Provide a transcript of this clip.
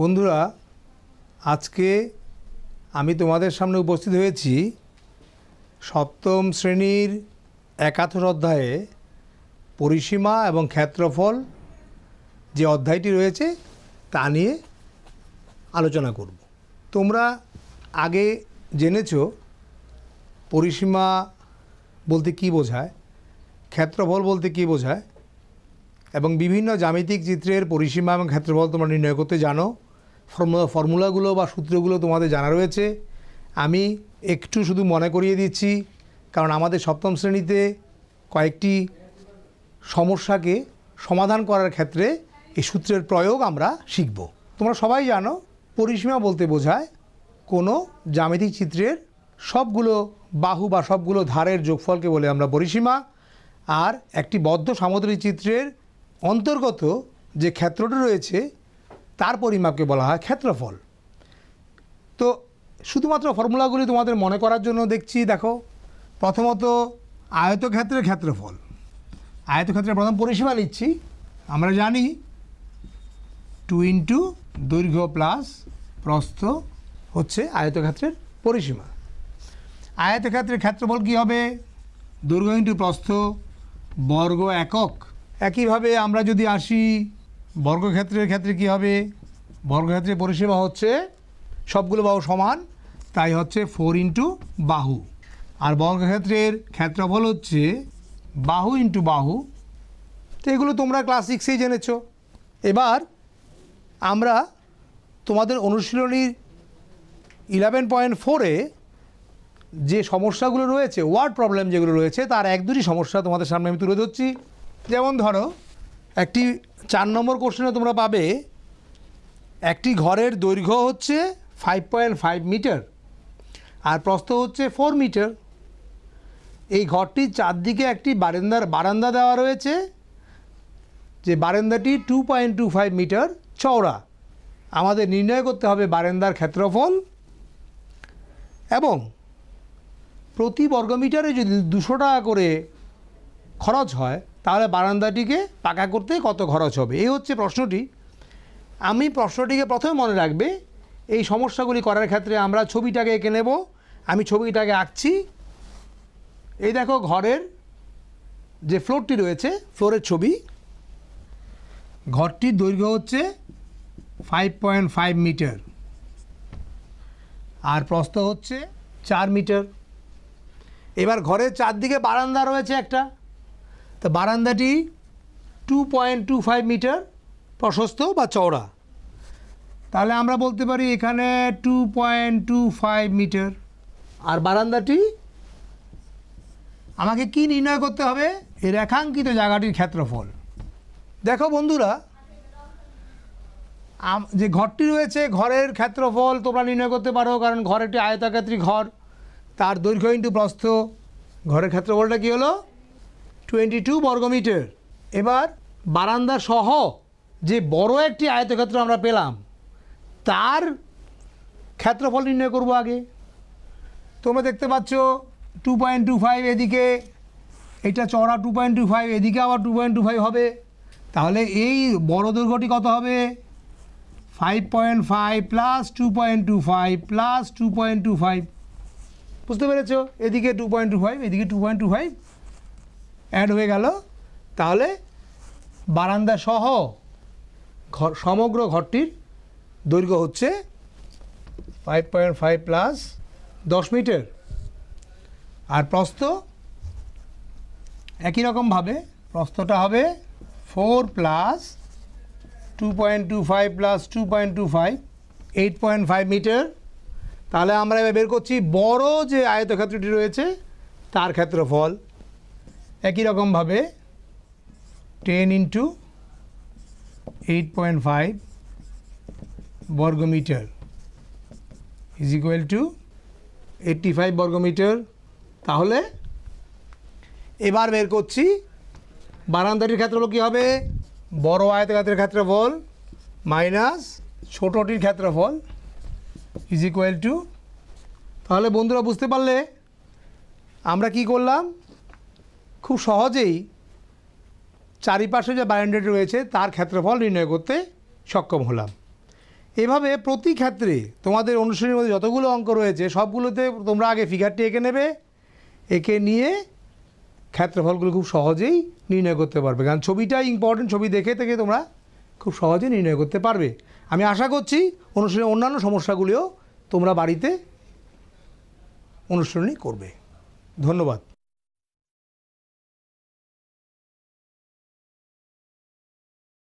বন্ধুরা আজকে আমি তোমাদের সামনে উপস্থিত হয়েছি সপ্তম শ্রেণীর একাত্তর অধ্যায়ে পরিসীমা এবং ক্ষেত্রফল যে অধ্যায়টি রয়েছে তা নিয়ে আলোচনা করব তোমরা আগে জেনেছ পরিসীমা বলতে কি বোঝায় ক্ষেত্রফল বলতে কি বোঝায় এবং বিভিন্ন জ্যামিতিক চিত্রের পরিসীমা এবং ক্ষেত্রফল তোমরা নির্ণয় করতে জানো ফর্মুলাগুলো বা সূত্রগুলো তোমাদের জানা রয়েছে আমি একটু শুধু মনে করিয়ে দিচ্ছি কারণ আমাদের সপ্তম শ্রেণীতে কয়েকটি সমস্যাকে সমাধান করার ক্ষেত্রে এই সূত্রের প্রয়োগ আমরা শিখব তোমরা সবাই জানো পরিসীমা বলতে বোঝায় কোনো জ্যামিতিক চিত্রের সবগুলো বাহু বা সবগুলো ধারের যোগফলকে বলে আমরা পরিসীমা আর একটি বদ্ধ সামুদ্রিক চিত্রের অন্তর্গত যে ক্ষেত্রটি রয়েছে তার পরিমাপকে বলা হয় ক্ষেত্রফল তো শুধুমাত্র ফর্মুলাগুলি তোমাদের মনে করার জন্য দেখছি দেখো প্রথমত আয়তক্ষেত্রের ক্ষেত্রফল আয়তক্ষেত্রের প্রথম পরিসীমা নিচ্ছি আমরা জানি টু ইন্টু দৈর্ঘ্য প্লাস প্রস্থ হচ্ছে আয়তক্ষেত্রের পরিসীমা আয়তক্ষেত্রের ক্ষেত্রফল কি হবে দৈর্ঘ্য ইন্টু প্রস্থ বর্গ একক একইভাবে আমরা যদি আসি বর্গক্ষেত্রের ক্ষেত্রে কি হবে বর্গক্ষেত্রে পরিষেবা হচ্ছে সবগুলো বাহু সমান তাই হচ্ছে ফোর ইন্টু বাহু আর বর্গক্ষেত্রের ক্ষেত্রফল হচ্ছে বাহু ইন্টু বাহু তো এগুলো তোমরা ক্লাস সিক্সেই জেনেছ এবার আমরা তোমাদের অনুশীলনীর ইলেভেন পয়েন্ট ফোরে যে সমস্যাগুলো রয়েছে ওয়ার্ড প্রবলেম যেগুলো রয়েছে তার এক দুটি সমস্যা তোমাদের সামনে আমি তুলে ধরছি যেমন ধরো একটি চার নম্বর কোশ্চেনে তোমরা পাবে একটি ঘরের দৈর্ঘ্য হচ্ছে ফাইভ পয়েন্ট ফাইভ মিটার আর প্রস্থ হচ্ছে ফোর মিটার এই ঘরটির চারদিকে একটি বারান্দার বারান্দা দেওয়া রয়েছে যে বারান্দাটি two point two five metre চওড়া আমাদের নির্ণয় করতে হবে বারান্দার ক্ষেত্রফল এবং প্রতি বর্গমিটারে যদি দুশো টাকা করে খরচ হয় তাহলে বারান্দাটিকে পাকা করতে কত খরচ হবে এই হচ্ছে প্রশ্নটি আমি প্রশ্নটিকে প্রথমে মনে রাখবে এই সমস্যাগুলি করার ক্ষেত্রে আমরা ছবিটাকে এঁকে নেব আমি ছবিটাকে আঁকছি এই দেখো ঘরের যে ফ্লোরটি রয়েছে ফ্লোরের ছবি ঘরটির দৈর্ঘ্য হচ্ছে ফাইভ পয়েন্ট ফাইভ মিটার আর প্রস্থ হচ্ছে চার মিটার এবার ঘরের চারদিকে বারান্দা রয়েছে একটা তা বারান্দাটি two point two five metre প্রশস্ত বা চওড়া তাহলে আমরা বলতে পারি এখানে two point two five metre আর বারান্দাটি আমাকে কি নির্ণয় করতে হবে এর রেখাঙ্কিত জায়গাটির ক্ষেত্রফল দেখো বন্ধুরা যে ঘরটি রয়েছে ঘরের ক্ষেত্রফল তোমরা নির্ণয় করতে পারো কারণ ঘর একটি আয়তাক্ষেত্রী ঘর তার দৈর্ঘ্য ইন্টু প্রস্থ ঘরের ক্ষেত্রফলটা কী হলো টোয়েন্টি টু বর্গমিটার এবার বারান্দা সহ যে বড় একটি আয়তক্ষেত্র আমরা পেলাম তার ক্ষেত্রফল নির্ণয় করব আগে তোমরা দেখতে পাচ্ছ টু পয়েন্ট টু ফাইভ এদিকে এটা চড়া টু পয়েন্ট টু ফাইভ এদিকে আবার টু পয়েন্ট টু ফাইভ হবে তাহলে এই বড় দুর্ঘটি কত হবে five point five plus two point two five plus two point two five বুঝতে পেরেছ এদিকে টু পয়েন্ট টু ফাইভ এদিকে two point two five add হয়ে গেল তাহলে বারান্দা সহ ঘর সমগ্র ঘরটির দৈর্ঘ্য হচ্ছে ফাইভ পয়েন্ট ফাইভ প্লাস দশ মিটার আর প্রস্থ একই রকমভাবে প্রস্থটা হবে four plus two point two five plus two point two five eight point five metre তাহলে আমরা এবার বের করছি বড় যে আয়তক্ষেত্রটি রয়েছে তার ক্ষেত্রফল একই রকমভাবে ten into eight point five বর্গমিটার is equal to eighty five বর্গমিটার তাহলে এবার বের করছি বারান্দাটির ক্ষেত্রফল কী হবে বড় আয়তক্ষেত্রের ক্ষেত্রফল মাইনাস ছোটোটির ক্ষেত্রফল ইজ ইকুয়াল টু তাহলে বন্ধুরা বুঝতে পারলে আমরা কি করলাম খুব সহজেই চারিপাশে যে বারান্ডাটি রয়েছে তার ক্ষেত্রফল নির্ণয় করতে সক্ষম হলাম এভাবে প্রতি ক্ষেত্রে তোমাদের অনুষ্ঠানের মধ্যে যতগুলো অঙ্ক রয়েছে সবগুলোতে তোমরা আগে ফিগারটি এঁকে নেবে একে নিয়ে ক্ষেত্রফলগুলো খুব সহজেই নির্ণয় করতে পারবে কারণ ছবিটা ইম্পর্টেন্ট ছবি দেখে থেকে তোমরা খুব সহজে নির্ণয় করতে পারবে আমি আশা করছি অনুষ্ঠানের অন্যান্য সমস্যাগুলিও তোমরা বাড়িতে অনুশীলনী করবে ধন্যবাদ